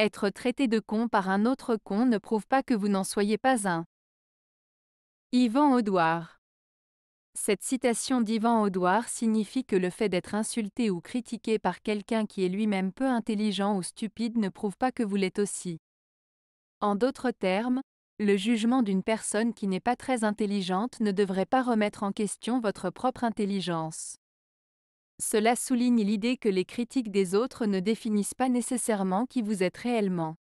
Être traité de con par un autre con ne prouve pas que vous n'en soyez pas un. Yvan Audouard. Cette citation d'Yvan Audouard signifie que le fait d'être insulté ou critiqué par quelqu'un qui est lui-même peu intelligent ou stupide ne prouve pas que vous l'êtes aussi. En d'autres termes, le jugement d'une personne qui n'est pas très intelligente ne devrait pas remettre en question votre propre intelligence. Cela souligne l'idée que les critiques des autres ne définissent pas nécessairement qui vous êtes réellement.